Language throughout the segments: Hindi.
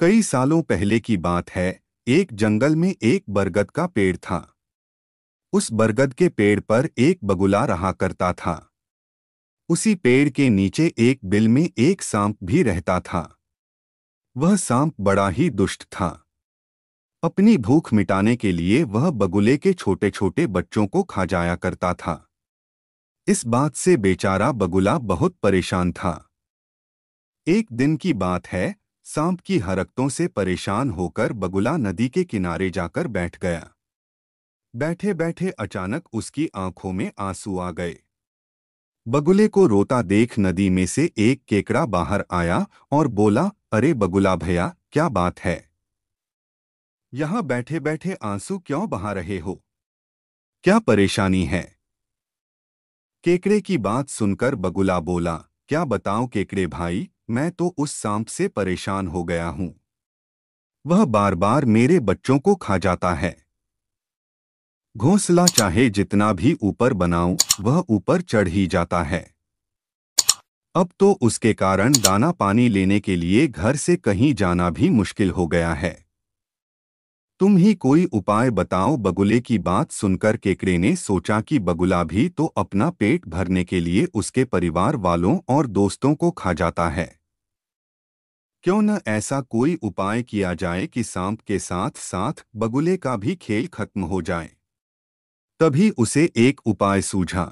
कई सालों पहले की बात है एक जंगल में एक बरगद का पेड़ था उस बरगद के पेड़ पर एक बगुला रहा करता था उसी पेड़ के नीचे एक बिल में एक सांप भी रहता था वह सांप बड़ा ही दुष्ट था अपनी भूख मिटाने के लिए वह बगुले के छोटे छोटे बच्चों को खा जाया करता था इस बात से बेचारा बगुला बहुत परेशान था एक दिन की बात है सांप की हरकतों से परेशान होकर बगुला नदी के किनारे जाकर बैठ गया बैठे बैठे अचानक उसकी आंखों में आंसू आ गए बगुले को रोता देख नदी में से एक केकड़ा बाहर आया और बोला अरे बगुला भैया क्या बात है यहां बैठे बैठे आंसू क्यों बहा रहे हो क्या परेशानी है केकड़े की बात सुनकर बगुला बोला क्या बताओ केकड़े भाई मैं तो उस सांप से परेशान हो गया हूं वह बार बार मेरे बच्चों को खा जाता है घोंसला चाहे जितना भी ऊपर बनाऊं वह ऊपर चढ़ ही जाता है अब तो उसके कारण दाना पानी लेने के लिए घर से कहीं जाना भी मुश्किल हो गया है तुम ही कोई उपाय बताओ बगुले की बात सुनकर केकड़े ने सोचा कि बगुला भी तो अपना पेट भरने के लिए उसके परिवार वालों और दोस्तों को खा जाता है क्यों न ऐसा कोई उपाय किया जाए कि सांप के साथ साथ बगुले का भी खेल खत्म हो जाए तभी उसे एक उपाय सूझा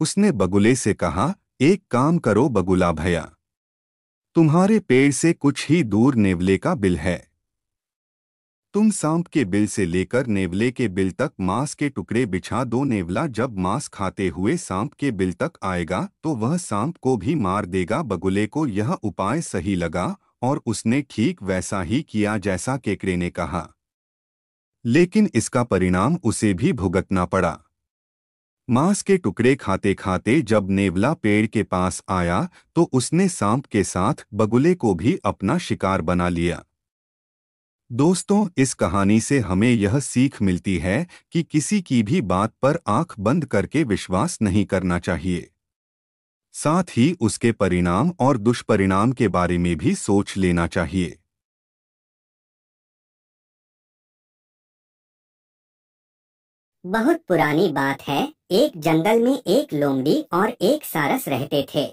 उसने बगुले से कहा एक काम करो बगुला भैया तुम्हारे पेड़ से कुछ ही दूर नेवले का बिल है तुम सांप के बिल से लेकर नेवले के बिल तक मांस के टुकड़े बिछा दो नेवला जब मांस खाते हुए सांप के बिल तक आएगा तो वह सांप को भी मार देगा बगुले को यह उपाय सही लगा और उसने ठीक वैसा ही किया जैसा केकड़े ने कहा लेकिन इसका परिणाम उसे भी भुगतना पड़ा मांस के टुकड़े खाते खाते जब नेवला पेड़ के पास आया तो उसने सांप के साथ बगुले को भी अपना शिकार बना लिया दोस्तों इस कहानी से हमें यह सीख मिलती है कि किसी की भी बात पर आंख बंद करके विश्वास नहीं करना चाहिए साथ ही उसके परिणाम और दुष्परिणाम के बारे में भी सोच लेना चाहिए बहुत पुरानी बात है एक जंगल में एक लोमड़ी और एक सारस रहते थे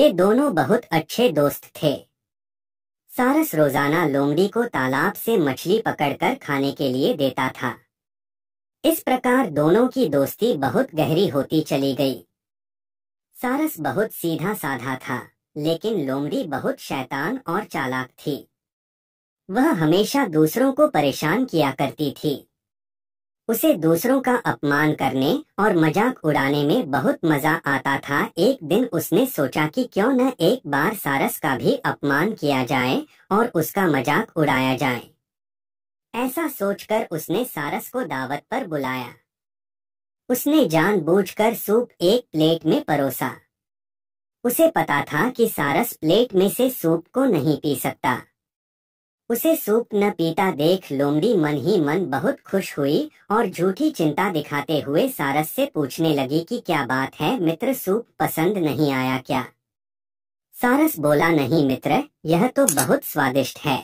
ये दोनों बहुत अच्छे दोस्त थे सारस रोजाना लोमड़ी को तालाब से मछली पकड़कर खाने के लिए देता था इस प्रकार दोनों की दोस्ती बहुत गहरी होती चली गई सारस बहुत सीधा साधा था लेकिन लोमड़ी बहुत शैतान और चालाक थी वह हमेशा दूसरों को परेशान किया करती थी उसे दूसरों का अपमान करने और मजाक उड़ाने में बहुत मजा आता था एक दिन उसने सोचा कि क्यों न एक बार सारस का भी अपमान किया जाए और उसका मजाक उड़ाया जाए ऐसा सोचकर उसने सारस को दावत पर बुलाया उसने जानबूझकर सूप एक प्लेट में परोसा उसे पता था कि सारस प्लेट में से सूप को नहीं पी सकता उसे सूप न पीता देख लोमड़ी मन ही मन बहुत खुश हुई और झूठी चिंता दिखाते हुए सारस से पूछने लगी कि क्या बात है मित्र सूप पसंद नहीं आया क्या सारस बोला नहीं मित्र यह तो बहुत स्वादिष्ट है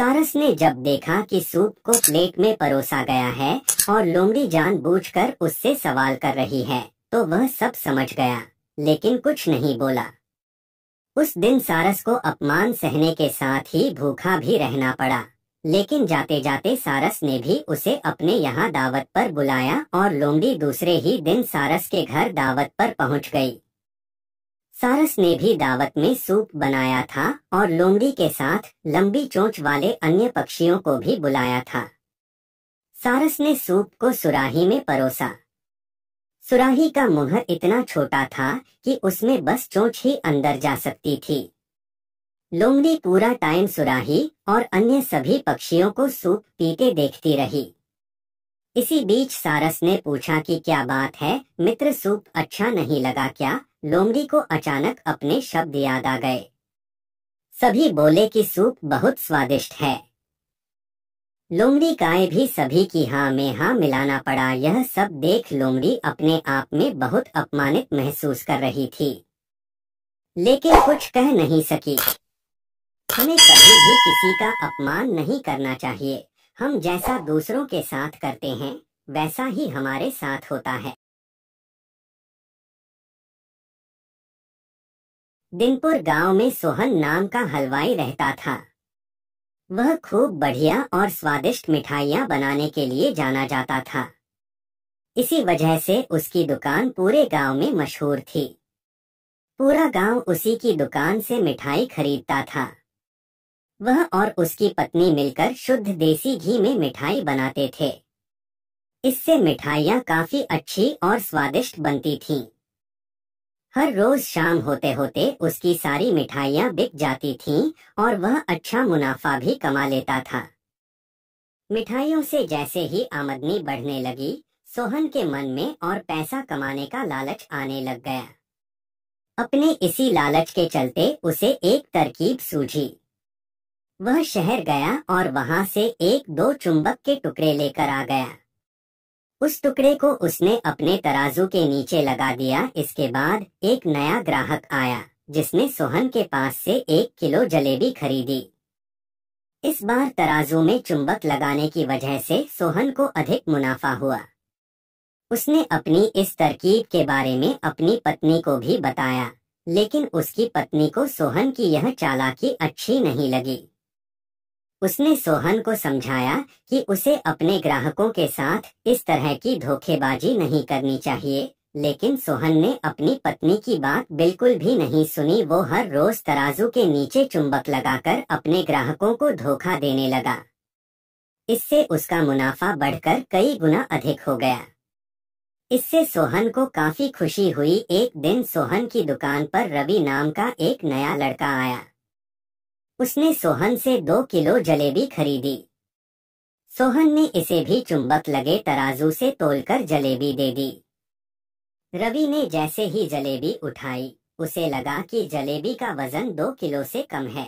सारस ने जब देखा कि सूप को प्लेट में परोसा गया है और लोमड़ी जानबूझकर उससे सवाल कर रही है तो वह सब समझ गया लेकिन कुछ नहीं बोला उस दिन सारस को अपमान सहने के साथ ही भूखा भी रहना पड़ा लेकिन जाते जाते सारस ने भी उसे अपने यहाँ दावत पर बुलाया और लोमड़ी दूसरे ही दिन सारस के घर दावत पर पहुंच गई सारस ने भी दावत में सूप बनाया था और लोमड़ी के साथ लंबी चोंच वाले अन्य पक्षियों को भी बुलाया था सारस ने सूप को सुराही में परोसा सुराही का मुंह इतना छोटा था कि उसमें बस चोट ही अंदर जा सकती थी लोमड़ी पूरा टाइम सुराही और अन्य सभी पक्षियों को सूप पीते देखती रही इसी बीच सारस ने पूछा कि क्या बात है मित्र सूप अच्छा नहीं लगा क्या लोमड़ी को अचानक अपने शब्द याद आ गए सभी बोले कि सूप बहुत स्वादिष्ट है लोमड़ी गाय भी सभी की हाँ में हाँ मिलाना पड़ा यह सब देख लोमड़ी अपने आप में बहुत अपमानित महसूस कर रही थी लेकिन कुछ कह नहीं सकी हमें कभी भी किसी का अपमान नहीं करना चाहिए हम जैसा दूसरों के साथ करते हैं वैसा ही हमारे साथ होता है दिनपुर गांव में सोहन नाम का हलवाई रहता था वह खूब बढ़िया और स्वादिष्ट मिठाइयाँ बनाने के लिए जाना जाता था इसी वजह से उसकी दुकान पूरे गांव में मशहूर थी पूरा गांव उसी की दुकान से मिठाई खरीदता था वह और उसकी पत्नी मिलकर शुद्ध देसी घी में मिठाई बनाते थे इससे मिठाइयाँ काफी अच्छी और स्वादिष्ट बनती थीं। हर रोज शाम होते होते उसकी सारी मिठाइयाँ बिक जाती थीं और वह अच्छा मुनाफा भी कमा लेता था मिठाइयों से जैसे ही आमदनी बढ़ने लगी सोहन के मन में और पैसा कमाने का लालच आने लग गया अपने इसी लालच के चलते उसे एक तरकीब सूझी वह शहर गया और वहां से एक दो चुंबक के टुकड़े लेकर आ गया उस टुकड़े को उसने अपने तराजू के नीचे लगा दिया इसके बाद एक नया ग्राहक आया जिसने सोहन के पास से एक किलो जलेबी खरीदी इस बार तराजू में चुंबक लगाने की वजह से सोहन को अधिक मुनाफा हुआ उसने अपनी इस तरकीब के बारे में अपनी पत्नी को भी बताया लेकिन उसकी पत्नी को सोहन की यह चालाकी अच्छी नहीं लगी उसने सोहन को समझाया कि उसे अपने ग्राहकों के साथ इस तरह की धोखेबाजी नहीं करनी चाहिए लेकिन सोहन ने अपनी पत्नी की बात बिल्कुल भी नहीं सुनी वो हर रोज तराजू के नीचे चुंबक लगाकर अपने ग्राहकों को धोखा देने लगा इससे उसका मुनाफा बढ़कर कई गुना अधिक हो गया इससे सोहन को काफी खुशी हुई एक दिन सोहन की दुकान पर रवि नाम का एक नया लड़का आया उसने सोहन से दो किलो जलेबी खरीदी सोहन ने इसे भी चुंबक लगे तराजू से तोलकर जलेबी दे दी रवि ने जैसे ही जलेबी उठाई उसे लगा कि जलेबी का वजन दो किलो से कम है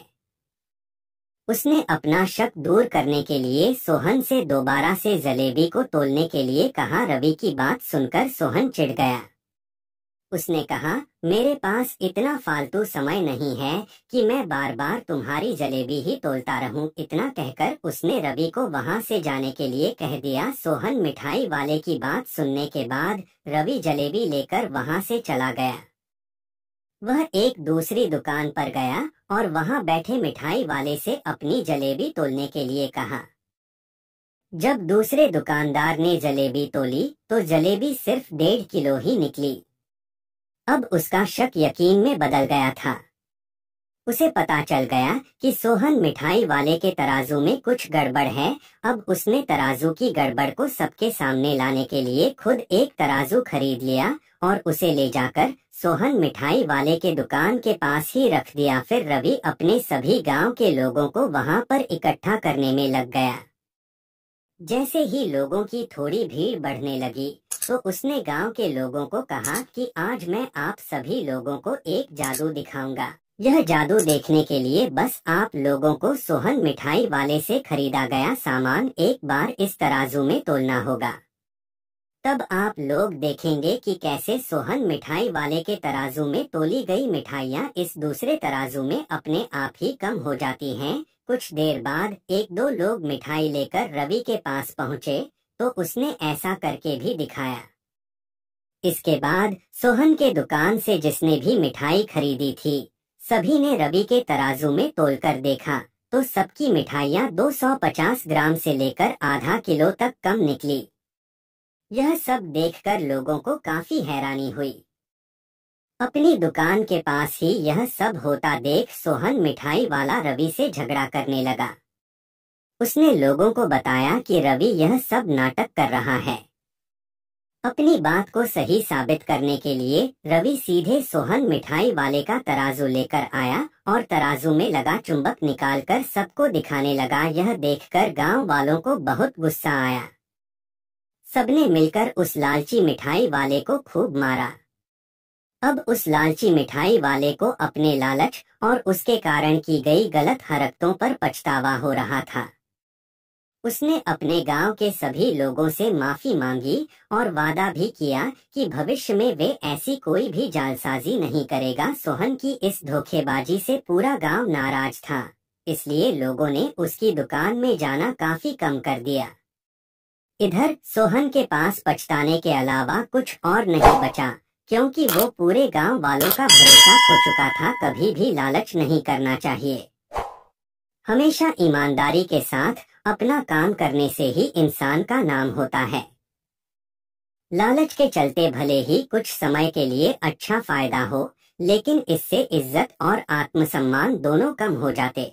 उसने अपना शक दूर करने के लिए सोहन से दोबारा से जलेबी को तोलने के लिए कहा रवि की बात सुनकर सोहन चिढ़ गया उसने कहा मेरे पास इतना फालतू समय नहीं है कि मैं बार बार तुम्हारी जलेबी ही तोलता रहूं। इतना कहकर उसने रवि को वहां से जाने के लिए कह दिया सोहन मिठाई वाले की बात सुनने के बाद रवि जलेबी लेकर वहां से चला गया वह एक दूसरी दुकान पर गया और वहां बैठे मिठाई वाले से अपनी जलेबी तोलने के लिए कहा जब दूसरे दुकानदार ने जलेबी तोली तो जलेबी सिर्फ डेढ़ किलो ही निकली अब उसका शक यकीन में बदल गया था उसे पता चल गया कि सोहन मिठाई वाले के तराजू में कुछ गड़बड़ है अब उसने तराजू की गड़बड़ को सबके सामने लाने के लिए खुद एक तराजू खरीद लिया और उसे ले जाकर सोहन मिठाई वाले के दुकान के पास ही रख दिया फिर रवि अपने सभी गांव के लोगों को वहां पर इकट्ठा करने में लग गया जैसे ही लोगों की थोड़ी भीड़ बढ़ने लगी तो उसने गांव के लोगों को कहा कि आज मैं आप सभी लोगों को एक जादू दिखाऊंगा यह जादू देखने के लिए बस आप लोगों को सोहन मिठाई वाले से खरीदा गया सामान एक बार इस तराजू में तोलना होगा तब आप लोग देखेंगे कि कैसे सोहन मिठाई वाले के तराजू में तोली गई मिठाइयाँ इस दूसरे तराजू में अपने आप ही कम हो जाती हैं कुछ देर बाद एक दो लोग मिठाई लेकर रवि के पास पहुँचे तो उसने ऐसा करके भी दिखाया इसके बाद सोहन के दुकान से जिसने भी मिठाई खरीदी थी सभी ने रवि के तराजू में तोलकर देखा तो सबकी मिठाइयाँ 250 ग्राम से लेकर आधा किलो तक कम निकली यह सब देखकर लोगों को काफी हैरानी हुई अपनी दुकान के पास ही यह सब होता देख सोहन मिठाई वाला रवि से झगड़ा करने लगा उसने लोगों को बताया कि रवि यह सब नाटक कर रहा है अपनी बात को सही साबित करने के लिए रवि सीधे सोहन मिठाई वाले का तराजू लेकर आया और तराजू में लगा चुंबक निकालकर सबको दिखाने लगा यह देखकर गांव वालों को बहुत गुस्सा आया सबने मिलकर उस लालची मिठाई वाले को खूब मारा अब उस लालची मिठाई वाले को अपने लालच और उसके कारण की गई गलत हरकतों पर पछतावा हो रहा था उसने अपने गांव के सभी लोगों से माफी मांगी और वादा भी किया कि भविष्य में वे ऐसी कोई भी जालसाजी नहीं करेगा सोहन की इस धोखेबाजी से पूरा गांव नाराज था इसलिए लोगों ने उसकी दुकान में जाना काफी कम कर दिया इधर सोहन के पास पछताने के अलावा कुछ और नहीं बचा क्योंकि वो पूरे गांव वालों का भरोसा खो चुका था कभी भी लालच नहीं करना चाहिए हमेशा ईमानदारी के साथ अपना काम करने से ही इंसान का नाम होता है लालच के चलते भले ही कुछ समय के लिए अच्छा फायदा हो लेकिन इससे इज्जत और आत्मसम्मान दोनों कम हो जाते